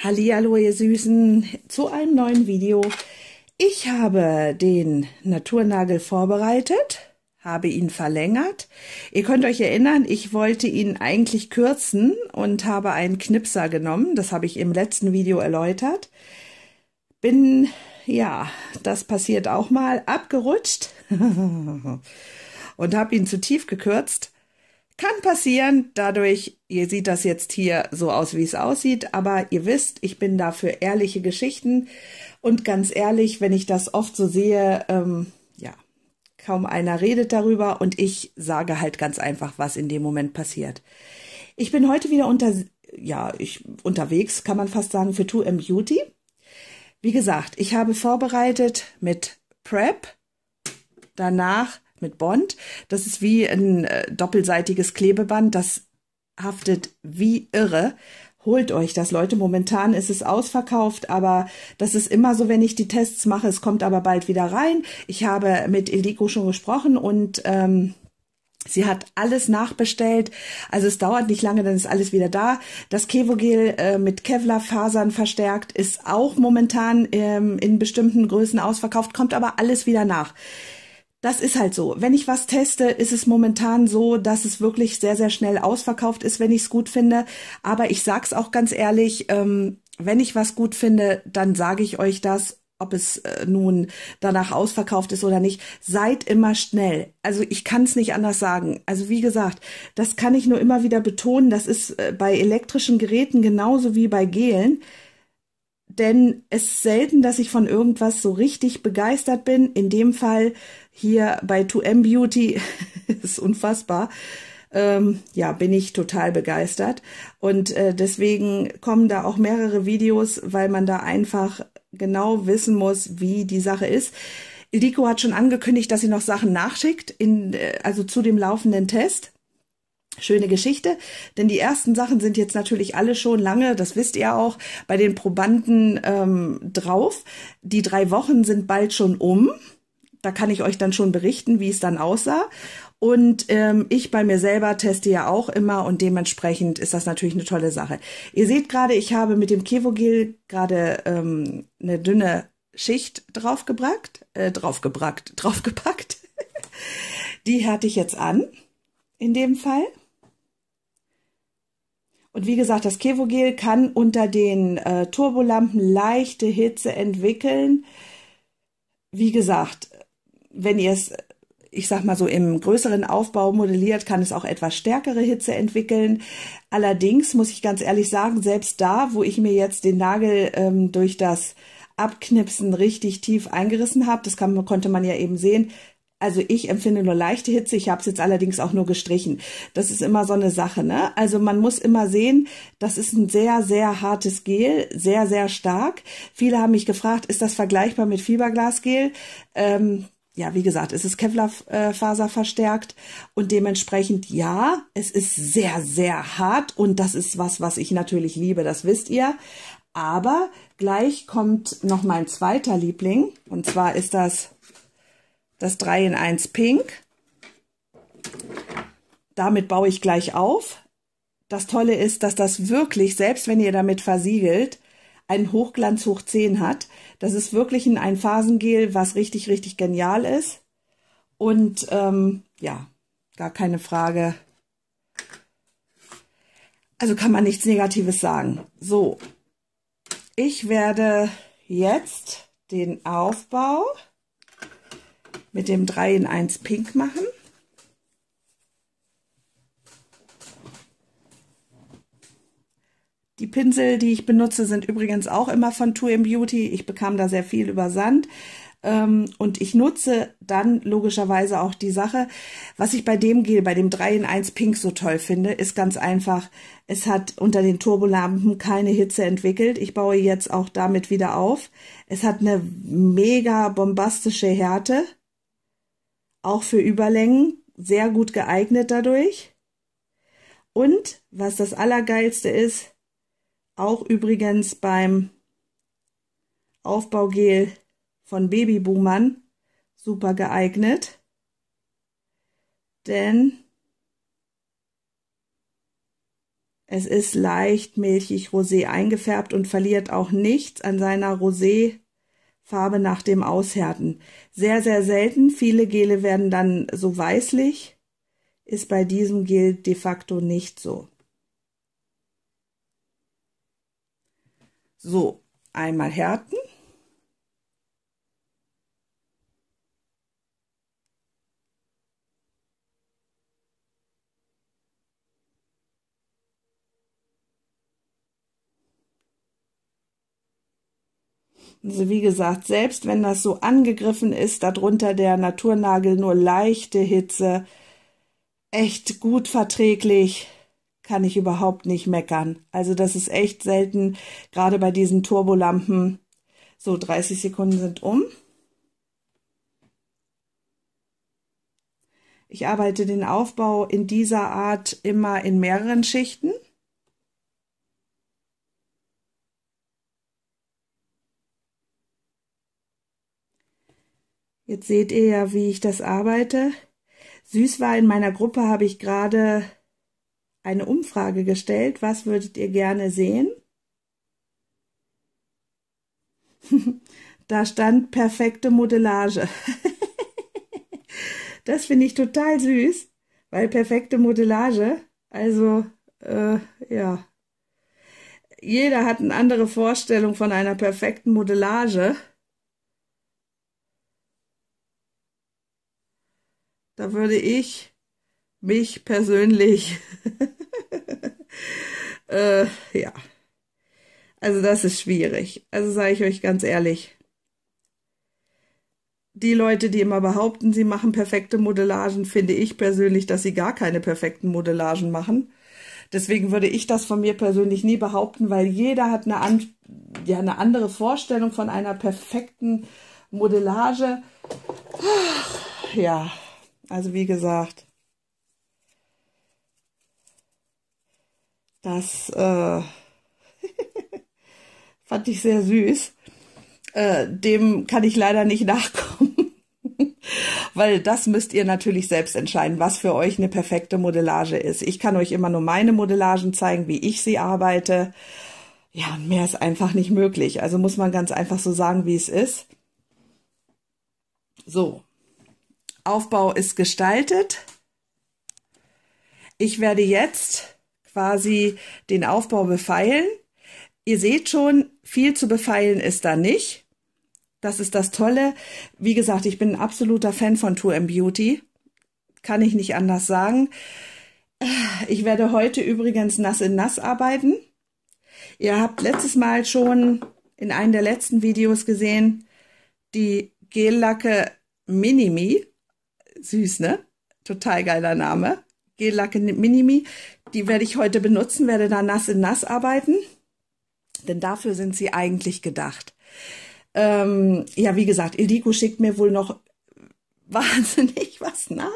Hallihallo ihr Süßen zu einem neuen Video. Ich habe den Naturnagel vorbereitet, habe ihn verlängert. Ihr könnt euch erinnern, ich wollte ihn eigentlich kürzen und habe einen Knipser genommen. Das habe ich im letzten Video erläutert. Bin, ja, das passiert auch mal, abgerutscht und habe ihn zu tief gekürzt. Kann passieren, dadurch, ihr seht das jetzt hier so aus, wie es aussieht, aber ihr wisst, ich bin da für ehrliche Geschichten und ganz ehrlich, wenn ich das oft so sehe, ähm, ja, kaum einer redet darüber und ich sage halt ganz einfach, was in dem Moment passiert. Ich bin heute wieder unter, ja, ich, unterwegs, kann man fast sagen, für 2M Beauty. Wie gesagt, ich habe vorbereitet mit Prep, danach mit Bond. Das ist wie ein äh, doppelseitiges Klebeband, das haftet wie irre. Holt euch das, Leute. Momentan ist es ausverkauft, aber das ist immer so, wenn ich die Tests mache. Es kommt aber bald wieder rein. Ich habe mit Eliko schon gesprochen und ähm, Sie hat alles nachbestellt, also es dauert nicht lange, dann ist alles wieder da. Das Kevogel äh, mit Kevlar-Fasern verstärkt ist auch momentan ähm, in bestimmten Größen ausverkauft, kommt aber alles wieder nach das ist halt so. Wenn ich was teste, ist es momentan so, dass es wirklich sehr, sehr schnell ausverkauft ist, wenn ich es gut finde. Aber ich sag's auch ganz ehrlich, ähm, wenn ich was gut finde, dann sage ich euch das, ob es äh, nun danach ausverkauft ist oder nicht. Seid immer schnell. Also ich kann es nicht anders sagen. Also wie gesagt, das kann ich nur immer wieder betonen. Das ist äh, bei elektrischen Geräten genauso wie bei Gelen denn es ist selten, dass ich von irgendwas so richtig begeistert bin. In dem Fall hier bei 2M Beauty ist unfassbar. Ähm, ja, bin ich total begeistert. Und äh, deswegen kommen da auch mehrere Videos, weil man da einfach genau wissen muss, wie die Sache ist. Ildiko hat schon angekündigt, dass sie noch Sachen nachschickt, in, äh, also zu dem laufenden Test. Schöne Geschichte, denn die ersten Sachen sind jetzt natürlich alle schon lange, das wisst ihr auch, bei den Probanden ähm, drauf. Die drei Wochen sind bald schon um. Da kann ich euch dann schon berichten, wie es dann aussah. Und ähm, ich bei mir selber teste ja auch immer und dementsprechend ist das natürlich eine tolle Sache. Ihr seht gerade, ich habe mit dem Kevogel gerade ähm, eine dünne Schicht draufgebracht, äh, draufgebracht, draufgepackt. die härte ich jetzt an, in dem Fall. Und wie gesagt, das Kevogel kann unter den äh, Turbolampen leichte Hitze entwickeln. Wie gesagt, wenn ihr es, ich sag mal so, im größeren Aufbau modelliert, kann es auch etwas stärkere Hitze entwickeln. Allerdings muss ich ganz ehrlich sagen, selbst da, wo ich mir jetzt den Nagel ähm, durch das Abknipsen richtig tief eingerissen habe, das kann, konnte man ja eben sehen, also ich empfinde nur leichte Hitze, ich habe es jetzt allerdings auch nur gestrichen. Das ist immer so eine Sache, ne? Also man muss immer sehen, das ist ein sehr, sehr hartes Gel, sehr, sehr stark. Viele haben mich gefragt, ist das vergleichbar mit Fiberglasgel? Ähm, ja, wie gesagt, es ist Kevlarfaser verstärkt und dementsprechend ja, es ist sehr, sehr hart und das ist was, was ich natürlich liebe, das wisst ihr. Aber gleich kommt noch mein zweiter Liebling und zwar ist das das 3 in 1 Pink. Damit baue ich gleich auf. Das Tolle ist, dass das wirklich, selbst wenn ihr damit versiegelt, einen Hochglanz hoch 10 hat. Das ist wirklich ein Einphasengel, was richtig, richtig genial ist. Und ähm, ja, gar keine Frage. Also kann man nichts Negatives sagen. So, ich werde jetzt den Aufbau mit dem 3 in 1 Pink machen. Die Pinsel, die ich benutze, sind übrigens auch immer von 2M Beauty. Ich bekam da sehr viel übersandt. Ähm, und ich nutze dann logischerweise auch die Sache. Was ich bei dem Gel, bei dem 3 in 1 Pink so toll finde, ist ganz einfach. Es hat unter den Turbolampen keine Hitze entwickelt. Ich baue jetzt auch damit wieder auf. Es hat eine mega bombastische Härte auch für Überlängen, sehr gut geeignet dadurch. Und was das Allergeilste ist, auch übrigens beim Aufbaugel von Babyboomern super geeignet, denn es ist leicht milchig rosé eingefärbt und verliert auch nichts an seiner rosé Farbe nach dem Aushärten. Sehr, sehr selten. Viele Gele werden dann so weißlich. Ist bei diesem Gel de facto nicht so. So, einmal härten. Also wie gesagt, selbst wenn das so angegriffen ist, darunter der Naturnagel nur leichte Hitze, echt gut verträglich, kann ich überhaupt nicht meckern. Also das ist echt selten, gerade bei diesen Turbolampen. So, 30 Sekunden sind um. Ich arbeite den Aufbau in dieser Art immer in mehreren Schichten. Jetzt seht ihr ja, wie ich das arbeite. Süß war, in meiner Gruppe habe ich gerade eine Umfrage gestellt. Was würdet ihr gerne sehen? da stand perfekte Modellage. das finde ich total süß, weil perfekte Modellage, also äh, ja, jeder hat eine andere Vorstellung von einer perfekten Modellage. Da würde ich mich persönlich, äh, ja, also das ist schwierig. Also sage ich euch ganz ehrlich. Die Leute, die immer behaupten, sie machen perfekte Modellagen, finde ich persönlich, dass sie gar keine perfekten Modellagen machen. Deswegen würde ich das von mir persönlich nie behaupten, weil jeder hat eine, an, ja, eine andere Vorstellung von einer perfekten Modellage. Ah, ja, also wie gesagt, das äh, fand ich sehr süß. Äh, dem kann ich leider nicht nachkommen, weil das müsst ihr natürlich selbst entscheiden, was für euch eine perfekte Modellage ist. Ich kann euch immer nur meine Modellagen zeigen, wie ich sie arbeite. Ja, und mehr ist einfach nicht möglich. Also muss man ganz einfach so sagen, wie es ist. So, Aufbau ist gestaltet. Ich werde jetzt quasi den Aufbau befeilen. Ihr seht schon, viel zu befeilen ist da nicht. Das ist das Tolle. Wie gesagt, ich bin ein absoluter Fan von Tour and Beauty. Kann ich nicht anders sagen. Ich werde heute übrigens nass in nass arbeiten. Ihr habt letztes Mal schon in einem der letzten Videos gesehen, die Gellacke Minimi. Süß, ne? Total geiler Name. Gellacke Minimi. Die werde ich heute benutzen, werde da nass in nass arbeiten. Denn dafür sind sie eigentlich gedacht. Ähm, ja, wie gesagt, Ildiko schickt mir wohl noch wahnsinnig was nach.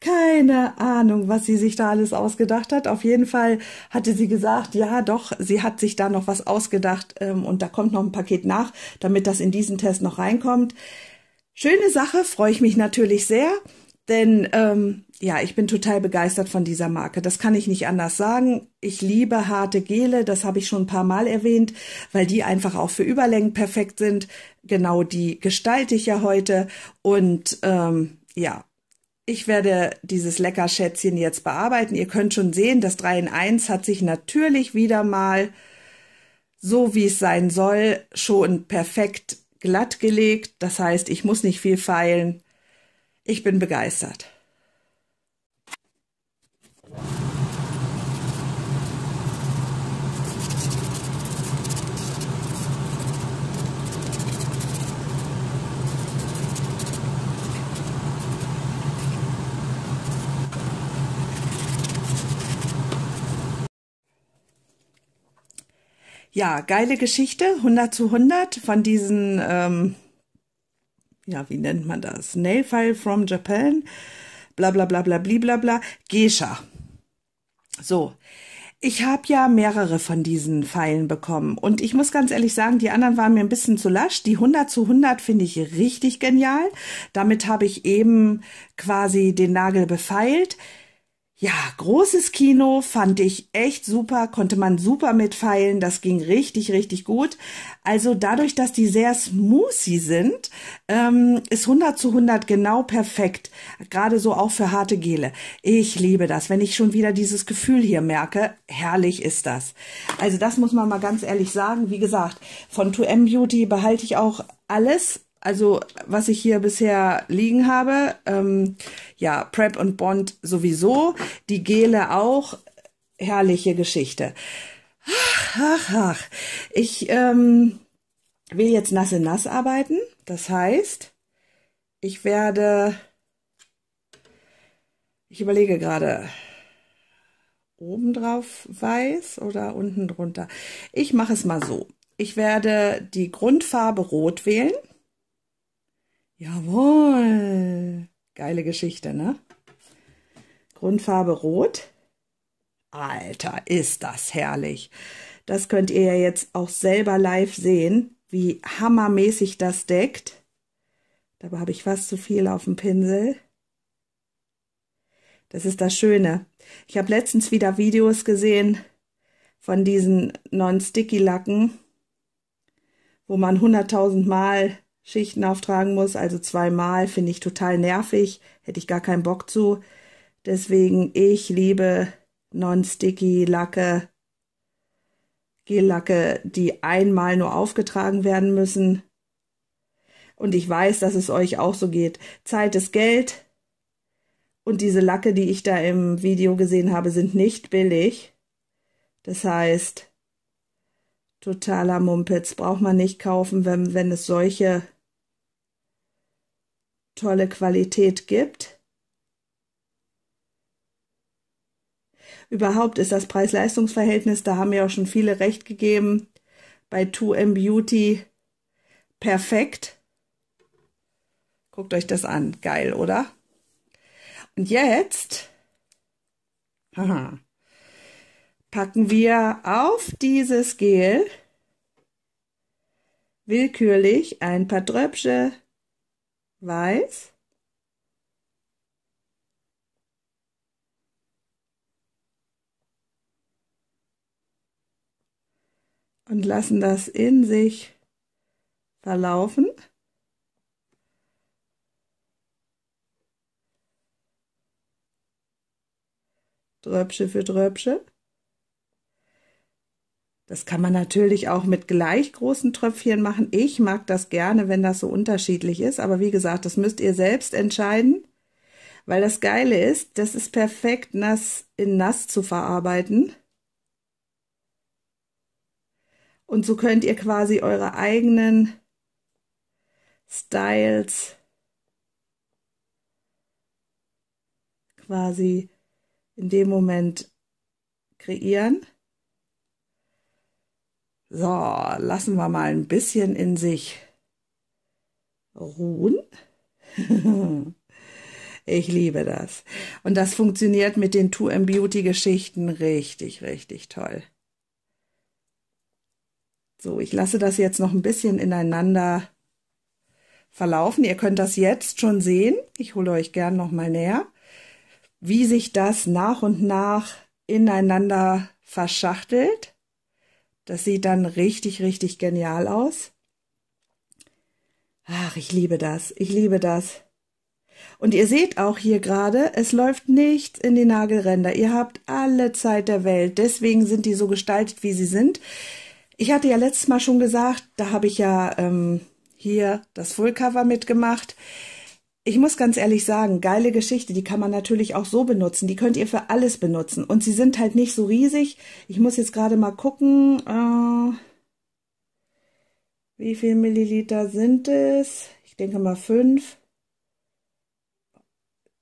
Keine Ahnung, was sie sich da alles ausgedacht hat. Auf jeden Fall hatte sie gesagt, ja doch, sie hat sich da noch was ausgedacht ähm, und da kommt noch ein Paket nach, damit das in diesen Test noch reinkommt. Schöne Sache, freue ich mich natürlich sehr, denn ähm, ja, ich bin total begeistert von dieser Marke. Das kann ich nicht anders sagen. Ich liebe harte Gele, das habe ich schon ein paar Mal erwähnt, weil die einfach auch für Überlängen perfekt sind. Genau die gestalte ich ja heute. Und ähm, ja, ich werde dieses Leckerschätzchen jetzt bearbeiten. Ihr könnt schon sehen, das 3 in 1 hat sich natürlich wieder mal so wie es sein soll, schon perfekt glatt gelegt, Das heißt, ich muss nicht viel feilen. Ich bin begeistert. Ja, geile Geschichte, 100 zu 100 von diesen, ähm, ja, wie nennt man das? Nailfile from Japan, bla bla bla bla bla bla, Geisha. So, ich habe ja mehrere von diesen Pfeilen bekommen und ich muss ganz ehrlich sagen, die anderen waren mir ein bisschen zu lasch. Die 100 zu 100 finde ich richtig genial. Damit habe ich eben quasi den Nagel befeilt. Ja, großes Kino fand ich echt super, konnte man super mitfeilen, das ging richtig, richtig gut. Also dadurch, dass die sehr smoothie sind, ähm, ist 100 zu 100 genau perfekt, gerade so auch für harte Gele. Ich liebe das, wenn ich schon wieder dieses Gefühl hier merke, herrlich ist das. Also das muss man mal ganz ehrlich sagen, wie gesagt, von 2M Beauty behalte ich auch alles also was ich hier bisher liegen habe, ähm, ja, Prep und Bond sowieso, die Gele auch, herrliche Geschichte. Ach, ach, ach. Ich ähm, will jetzt nasse nass arbeiten, das heißt, ich werde, ich überlege gerade, oben drauf weiß oder unten drunter. Ich mache es mal so. Ich werde die Grundfarbe rot wählen Jawohl. Geile Geschichte, ne? Grundfarbe Rot. Alter, ist das herrlich. Das könnt ihr ja jetzt auch selber live sehen, wie hammermäßig das deckt. Dabei habe ich fast zu viel auf dem Pinsel. Das ist das Schöne. Ich habe letztens wieder Videos gesehen von diesen Non-Sticky-Lacken, wo man hunderttausendmal Mal Schichten auftragen muss, also zweimal, finde ich total nervig, hätte ich gar keinen Bock zu. Deswegen, ich liebe Non-Sticky Lacke, Gellacke, die einmal nur aufgetragen werden müssen. Und ich weiß, dass es euch auch so geht. Zeit ist Geld. Und diese Lacke, die ich da im Video gesehen habe, sind nicht billig. Das heißt, totaler Mumpitz. Braucht man nicht kaufen, wenn, wenn es solche tolle Qualität gibt. Überhaupt ist das Preis-Leistungs-Verhältnis, da haben ja auch schon viele recht gegeben, bei 2M Beauty perfekt. Guckt euch das an. Geil, oder? Und jetzt. Haha packen wir auf dieses Gel willkürlich ein paar Tröpfchen Weiß und lassen das in sich verlaufen. Tröpfchen für Tröpfchen. Das kann man natürlich auch mit gleich großen Tröpfchen machen. Ich mag das gerne, wenn das so unterschiedlich ist. Aber wie gesagt, das müsst ihr selbst entscheiden. Weil das Geile ist, das ist perfekt nass in nass zu verarbeiten. Und so könnt ihr quasi eure eigenen Styles quasi in dem Moment kreieren. So, lassen wir mal ein bisschen in sich ruhen. ich liebe das. Und das funktioniert mit den 2M Beauty Geschichten richtig, richtig toll. So, ich lasse das jetzt noch ein bisschen ineinander verlaufen. Ihr könnt das jetzt schon sehen. Ich hole euch gern noch mal näher, wie sich das nach und nach ineinander verschachtelt. Das sieht dann richtig, richtig genial aus. Ach, ich liebe das. Ich liebe das. Und ihr seht auch hier gerade, es läuft nichts in die Nagelränder. Ihr habt alle Zeit der Welt. Deswegen sind die so gestaltet, wie sie sind. Ich hatte ja letztes Mal schon gesagt, da habe ich ja ähm, hier das Fullcover mitgemacht ich muss ganz ehrlich sagen, geile Geschichte, die kann man natürlich auch so benutzen. Die könnt ihr für alles benutzen. Und sie sind halt nicht so riesig. Ich muss jetzt gerade mal gucken, äh, wie viel Milliliter sind es? Ich denke mal fünf.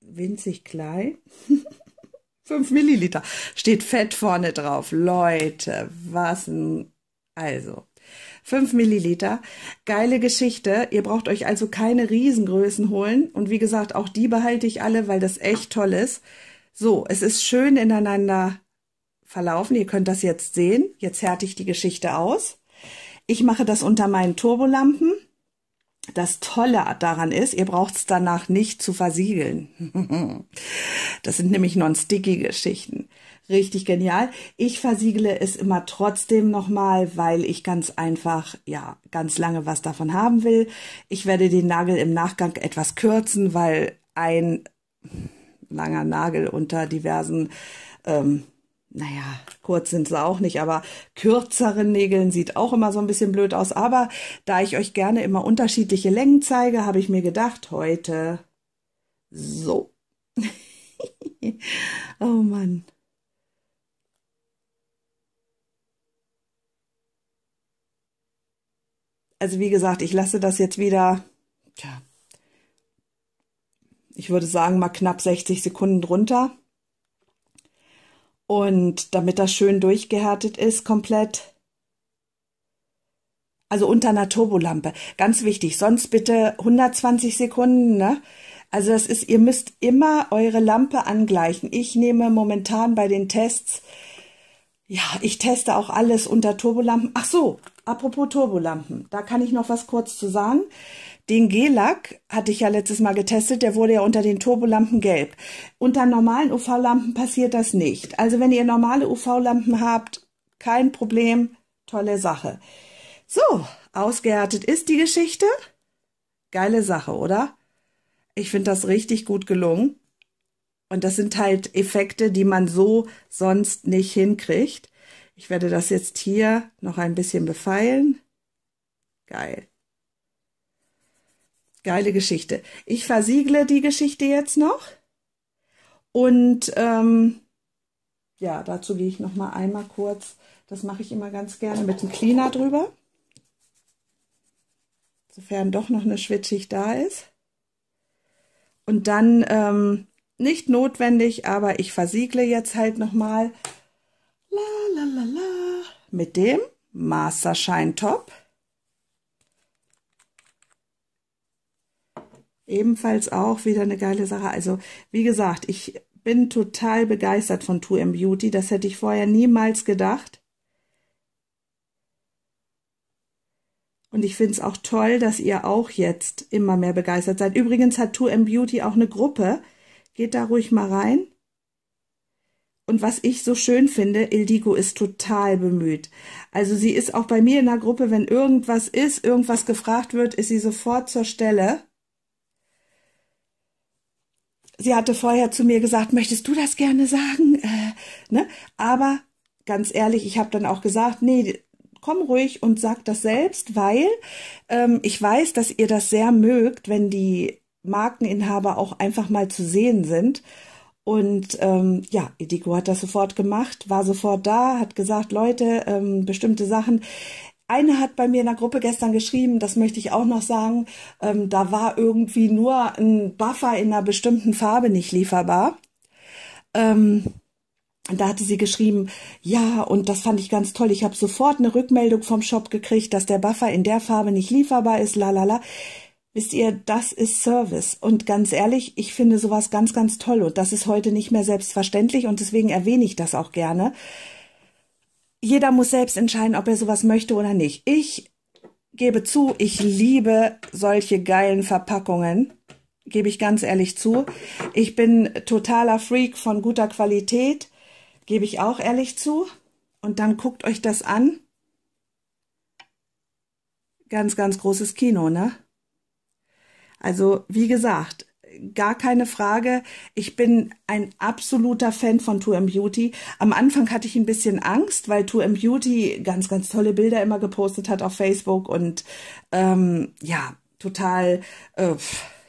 Winzig klein. fünf Milliliter. Steht Fett vorne drauf. Leute, was ein. Also. 5 Milliliter. Geile Geschichte. Ihr braucht euch also keine Riesengrößen holen. Und wie gesagt, auch die behalte ich alle, weil das echt toll ist. So, es ist schön ineinander verlaufen. Ihr könnt das jetzt sehen. Jetzt härte ich die Geschichte aus. Ich mache das unter meinen Turbolampen das Tolle daran ist, ihr braucht es danach nicht zu versiegeln. das sind nämlich non-sticky Geschichten. Richtig genial. Ich versiegle es immer trotzdem nochmal, weil ich ganz einfach, ja, ganz lange was davon haben will. Ich werde den Nagel im Nachgang etwas kürzen, weil ein langer Nagel unter diversen ähm, naja, kurz sind sie auch nicht, aber kürzeren Nägeln sieht auch immer so ein bisschen blöd aus. Aber da ich euch gerne immer unterschiedliche Längen zeige, habe ich mir gedacht, heute so. oh Mann. Also wie gesagt, ich lasse das jetzt wieder, tja, ich würde sagen mal knapp 60 Sekunden drunter und damit das schön durchgehärtet ist, komplett. Also unter einer Turbolampe. Ganz wichtig. Sonst bitte 120 Sekunden, ne? Also das ist, ihr müsst immer eure Lampe angleichen. Ich nehme momentan bei den Tests, ja, ich teste auch alles unter Turbolampen. Ach so, apropos Turbolampen. Da kann ich noch was kurz zu sagen. Den Gellack hatte ich ja letztes Mal getestet, der wurde ja unter den Turbolampen gelb. Unter normalen UV-Lampen passiert das nicht. Also wenn ihr normale UV-Lampen habt, kein Problem, tolle Sache. So, ausgehärtet ist die Geschichte. Geile Sache, oder? Ich finde das richtig gut gelungen. Und das sind halt Effekte, die man so sonst nicht hinkriegt. Ich werde das jetzt hier noch ein bisschen befeilen. Geil. Geile Geschichte. Ich versiegle die Geschichte jetzt noch. Und ähm, ja, dazu gehe ich noch mal einmal kurz. Das mache ich immer ganz gerne mit dem Cleaner drüber. Sofern doch noch eine Schwitzschicht da ist. Und dann ähm, nicht notwendig, aber ich versiegle jetzt halt noch mal la, la, la, la, mit dem Masterschein Top. Ebenfalls auch wieder eine geile Sache. Also, wie gesagt, ich bin total begeistert von 2M Beauty. Das hätte ich vorher niemals gedacht. Und ich finde es auch toll, dass ihr auch jetzt immer mehr begeistert seid. Übrigens hat 2M Beauty auch eine Gruppe. Geht da ruhig mal rein. Und was ich so schön finde, Ildiko ist total bemüht. Also sie ist auch bei mir in der Gruppe, wenn irgendwas ist, irgendwas gefragt wird, ist sie sofort zur Stelle sie hatte vorher zu mir gesagt, möchtest du das gerne sagen? Äh, ne? Aber ganz ehrlich, ich habe dann auch gesagt, nee, komm ruhig und sag das selbst, weil ähm, ich weiß, dass ihr das sehr mögt, wenn die Markeninhaber auch einfach mal zu sehen sind. Und ähm, ja, Ediko hat das sofort gemacht, war sofort da, hat gesagt, Leute, ähm, bestimmte Sachen. Eine hat bei mir in der Gruppe gestern geschrieben, das möchte ich auch noch sagen, ähm, da war irgendwie nur ein Buffer in einer bestimmten Farbe nicht lieferbar. Ähm, da hatte sie geschrieben, ja, und das fand ich ganz toll. Ich habe sofort eine Rückmeldung vom Shop gekriegt, dass der Buffer in der Farbe nicht lieferbar ist, la la la. Wisst ihr, das ist Service. Und ganz ehrlich, ich finde sowas ganz, ganz toll. Und das ist heute nicht mehr selbstverständlich. Und deswegen erwähne ich das auch gerne jeder muss selbst entscheiden, ob er sowas möchte oder nicht. Ich gebe zu, ich liebe solche geilen Verpackungen. Gebe ich ganz ehrlich zu. Ich bin totaler Freak von guter Qualität. Gebe ich auch ehrlich zu. Und dann guckt euch das an. Ganz, ganz großes Kino, ne? Also, wie gesagt, gar keine Frage. Ich bin ein absoluter Fan von 2M Beauty. Am Anfang hatte ich ein bisschen Angst, weil 2M Beauty ganz, ganz tolle Bilder immer gepostet hat auf Facebook und ähm, ja, total. Äh,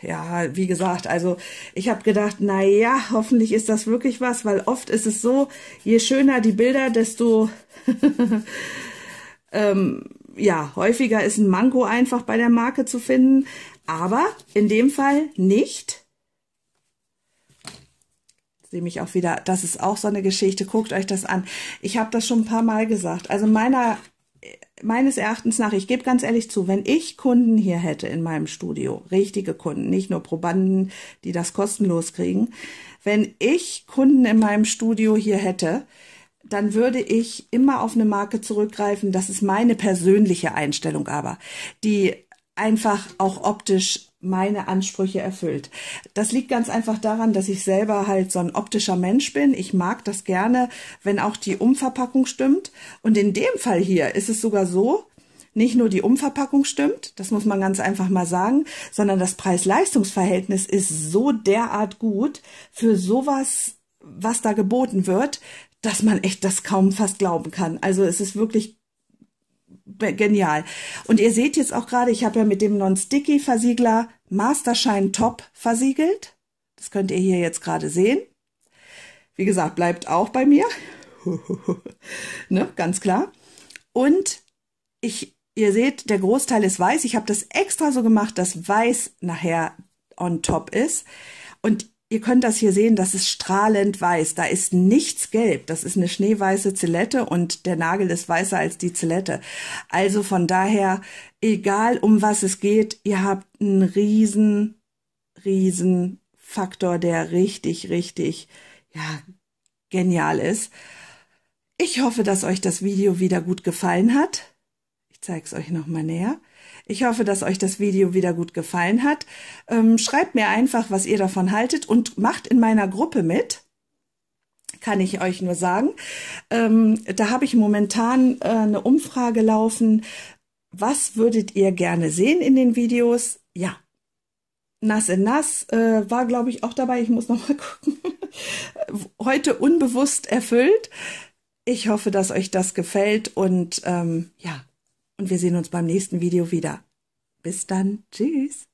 ja, wie gesagt, also ich habe gedacht, naja, hoffentlich ist das wirklich was, weil oft ist es so, je schöner die Bilder, desto ähm, ja, häufiger ist ein Manko einfach bei der Marke zu finden aber in dem Fall nicht. Sehe mich auch wieder, das ist auch so eine Geschichte, guckt euch das an. Ich habe das schon ein paar Mal gesagt. Also meiner, meines Erachtens nach, ich gebe ganz ehrlich zu, wenn ich Kunden hier hätte in meinem Studio, richtige Kunden, nicht nur Probanden, die das kostenlos kriegen, wenn ich Kunden in meinem Studio hier hätte, dann würde ich immer auf eine Marke zurückgreifen. Das ist meine persönliche Einstellung aber. Die einfach auch optisch meine Ansprüche erfüllt. Das liegt ganz einfach daran, dass ich selber halt so ein optischer Mensch bin. Ich mag das gerne, wenn auch die Umverpackung stimmt. Und in dem Fall hier ist es sogar so, nicht nur die Umverpackung stimmt, das muss man ganz einfach mal sagen, sondern das Preis-Leistungs-Verhältnis ist so derart gut für sowas, was da geboten wird, dass man echt das kaum fast glauben kann. Also es ist wirklich genial. Und ihr seht jetzt auch gerade, ich habe ja mit dem Non-Sticky-Versiegler Masterschein Top versiegelt. Das könnt ihr hier jetzt gerade sehen. Wie gesagt, bleibt auch bei mir. ne, ganz klar. Und ich, ihr seht, der Großteil ist weiß. Ich habe das extra so gemacht, dass weiß nachher on top ist. Und Ihr könnt das hier sehen, das ist strahlend weiß. Da ist nichts gelb. Das ist eine schneeweiße Zillette und der Nagel ist weißer als die Zillette. Also von daher, egal um was es geht, ihr habt einen riesen, riesen Faktor, der richtig, richtig, ja, genial ist. Ich hoffe, dass euch das Video wieder gut gefallen hat. Ich zeige es euch nochmal näher. Ich hoffe, dass euch das Video wieder gut gefallen hat. Ähm, schreibt mir einfach, was ihr davon haltet und macht in meiner Gruppe mit. Kann ich euch nur sagen. Ähm, da habe ich momentan äh, eine Umfrage laufen. Was würdet ihr gerne sehen in den Videos? Ja, Nass in Nass äh, war, glaube ich, auch dabei. Ich muss noch mal gucken. Heute unbewusst erfüllt. Ich hoffe, dass euch das gefällt und ähm, ja, und wir sehen uns beim nächsten Video wieder. Bis dann, tschüss.